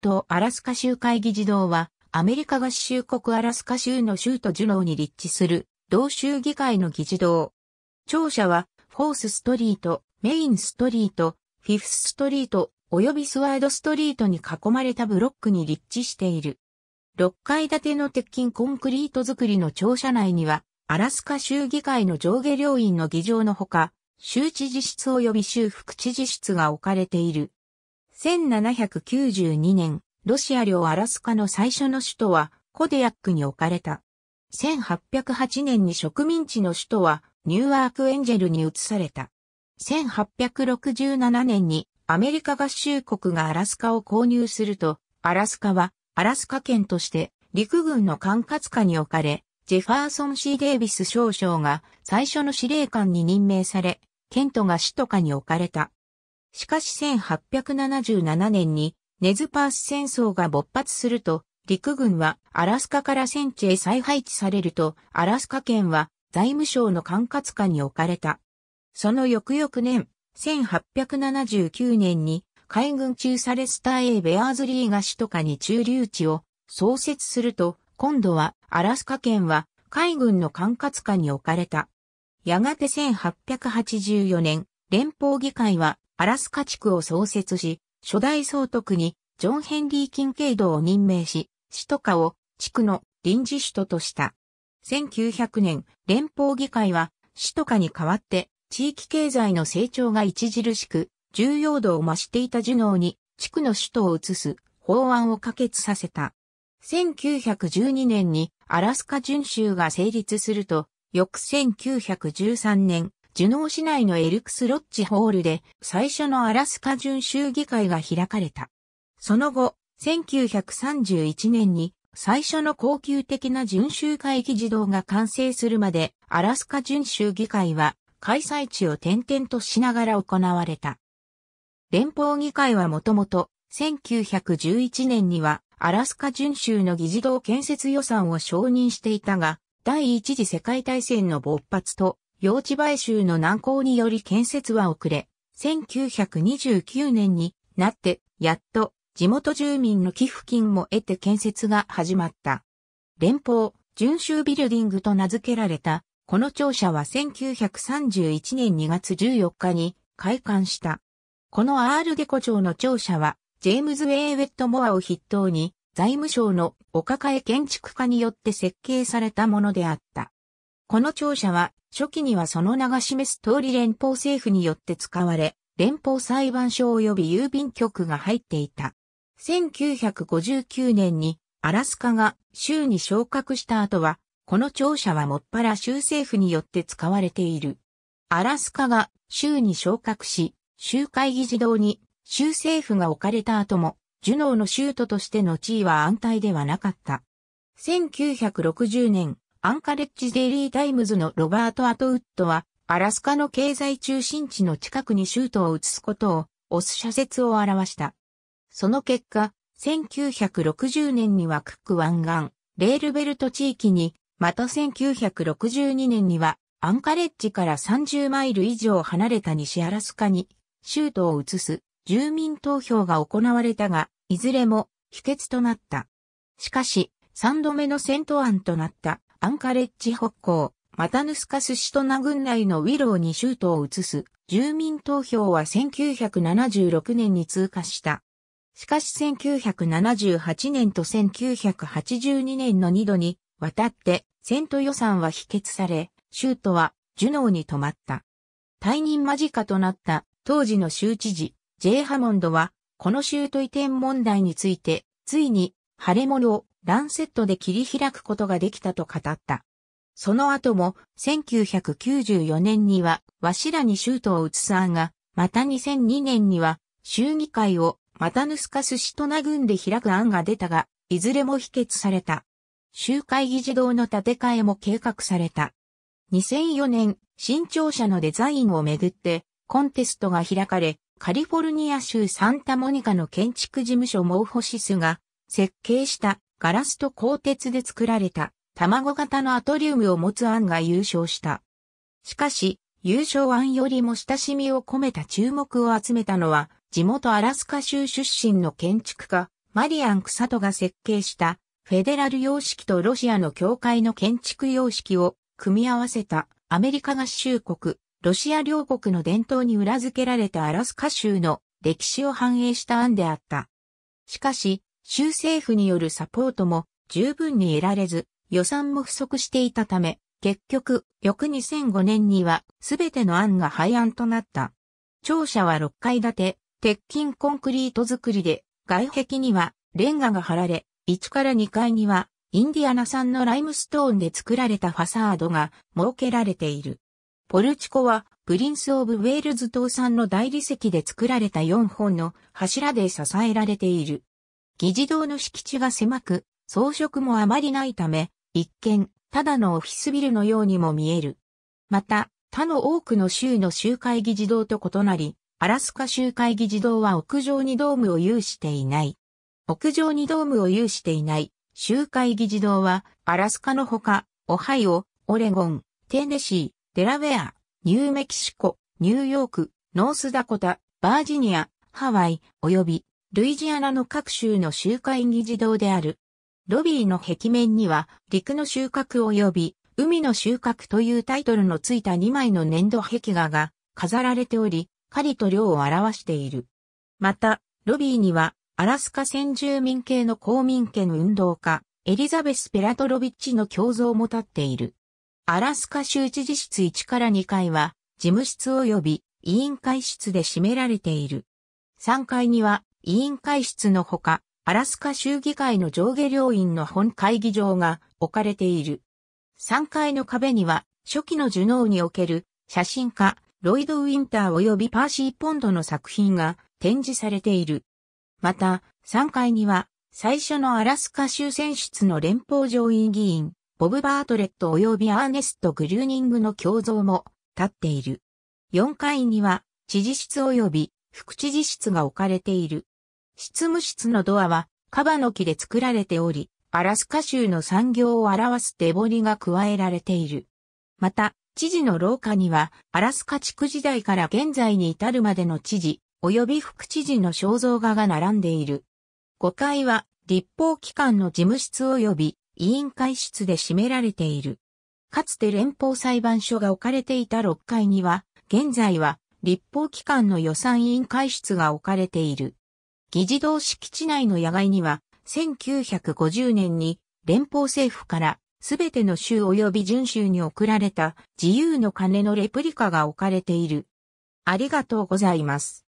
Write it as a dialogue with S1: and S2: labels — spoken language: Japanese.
S1: と。アラスカ州会議事堂は、アメリカ合衆国アラスカ州の州都ジュノーに立地する、同州議会の議事堂。庁舎は、フォースストリート、メインストリート、フィフスストリート、及びスワードストリートに囲まれたブロックに立地している。6階建ての鉄筋コンクリート造りの庁舎内には、アラスカ州議会の上下両院の議場のほか、州知事室及び州副知事室が置かれている。1792年、ロシア領アラスカの最初の首都はコデヤックに置かれた。1808年に植民地の首都はニューアークエンジェルに移された。1867年にアメリカ合衆国がアラスカを購入すると、アラスカはアラスカ県として陸軍の管轄下に置かれ、ジェファーソン・シー・デイビス少将が最初の司令官に任命され、ケントが首都下に置かれた。しかし1877年にネズパース戦争が勃発すると、陸軍はアラスカから戦地へ再配置されると、アラスカ県は財務省の管轄下に置かれた。その翌々年、1879年に海軍中サレスター A ベアーズリーが首都下に駐留地を創設すると、今度はアラスカ県は海軍の管轄下に置かれた。やがて1884年、連邦議会はアラスカ地区を創設し、初代総督にジョン・ヘンリー・キンケイドを任命し、首都下を地区の臨時首都とした。1900年、連邦議会は首都下に代わって地域経済の成長が著しく重要度を増していたジュノーに地区の首都を移す法案を可決させた。1912年にアラスカ巡州が成立すると、翌1913年、ジュノー市内のエルクスロッチ・ホールで最初のアラスカ準州議会が開かれた。その後、1931年に最初の恒久的な準州会議児童が完成するまで、アラスカ準州議会は開催地を転々としながら行われた。連邦議会はもともと1911年にはアラスカ準州の議事堂建設予算を承認していたが、第一次世界大戦の勃発と用地買収の難航により建設は遅れ、1929年になって、やっと地元住民の寄付金も得て建設が始まった。連邦、準州ビルディングと名付けられた、この庁舎は1931年2月14日に開館した。このアールデコ庁の庁舎は、ジェームズ・ウェイ・ウェットモアを筆頭に、財務省のお抱え建築家によって設計されたものであった。この庁舎は初期にはその名が示す通り連邦政府によって使われ、連邦裁判所及び郵便局が入っていた。1959年にアラスカが州に昇格した後は、この庁舎はもっぱら州政府によって使われている。アラスカが州に昇格し、州会議事堂に州政府が置かれた後も、ジュノーの州都としての地位は安泰ではなかった。1960年、アンカレッジデイリータイムズのロバート・アトウッドは、アラスカの経済中心地の近くにシュートを移すことを、オス社説を表した。その結果、1960年にはクック湾岸、レールベルト地域に、また1962年には、アンカレッジから30マイル以上離れた西アラスカに、シュートを移す住民投票が行われたが、いずれも否決となった。しかし、3度目の戦闘案となったアンカレッジ北港、マタヌスカスシトナ郡内のウィローに州都を移す住民投票は1976年に通過した。しかし1978年と1982年の2度に渡って選挙予算は否決され、州都はジュノーに止まった。退任間近となった当時の州知事、ジェイ・ハモンドは、この州都移転問題について、ついに、晴れ物をランセットで切り開くことができたと語った。その後も1994年にはわしらにートを移す案が、また2002年には衆議会をマタヌスカスシトナ軍で開く案が出たが、いずれも否決された。集会議事堂の建て替えも計画された。2004年、新庁舎のデザインをめぐって、コンテストが開かれ、カリフォルニア州サンタモニカの建築事務所モーホシスが設計したガラスと鋼鉄で作られた卵型のアトリウムを持つ案が優勝した。しかし、優勝案よりも親しみを込めた注目を集めたのは、地元アラスカ州出身の建築家、マリアン・クサトが設計したフェデラル様式とロシアの教会の建築様式を組み合わせたアメリカ合衆国、ロシア両国の伝統に裏付けられたアラスカ州の歴史を反映した案であった。しかし、州政府によるサポートも十分に得られず、予算も不足していたため、結局、翌2005年には、すべての案が廃案となった。庁舎は6階建て、鉄筋コンクリート作りで、外壁にはレンガが張られ、1から2階には、インディアナ産のライムストーンで作られたファサードが設けられている。ポルチコは、プリンス・オブ・ウェールズ島産の大理石で作られた4本の柱で支えられている。議事堂の敷地が狭く、装飾もあまりないため、一見、ただのオフィスビルのようにも見える。また、他の多くの州の集会議事堂と異なり、アラスカ集会議事堂は屋上にドームを有していない。屋上にドームを有していない集会議事堂は、アラスカのほか、オハイオ、オレゴン、テネシー、デラウェア、ニューメキシコ、ニューヨーク、ノースダコタ、バージニア、ハワイ、及びルイジアナの各州の集会議事堂である。ロビーの壁面には、陸の収穫及び、海の収穫というタイトルのついた2枚の粘土壁画が飾られており、狩りと漁を表している。また、ロビーには、アラスカ先住民系の公民権運動家、エリザベス・ペラトロビッチの胸像も立っている。アラスカ州知事室1から2階は、事務室及び委員会室で占められている。3階には、委員会室のほか、アラスカ州議会の上下両院の本会議場が置かれている。3階の壁には、初期のジュノーにおける写真家、ロイド・ウィンター及びパーシー・ポンドの作品が展示されている。また、3階には、最初のアラスカ州選出の連邦上院議員、ボブ・バートレット及びアーネスト・グルーニングの胸像も立っている。4階には、知事室及び副知事室が置かれている。執務室のドアは、カバの木で作られており、アラスカ州の産業を表すデボリが加えられている。また、知事の廊下には、アラスカ地区時代から現在に至るまでの知事、及び副知事の肖像画が並んでいる。5階は、立法機関の事務室及び委員会室で占められている。かつて連邦裁判所が置かれていた6階には、現在は立法機関の予算委員会室が置かれている。議事堂敷地内の野外には、1950年に連邦政府からすべての州及び準州に送られた自由の鐘のレプリカが置かれている。ありがとうございます。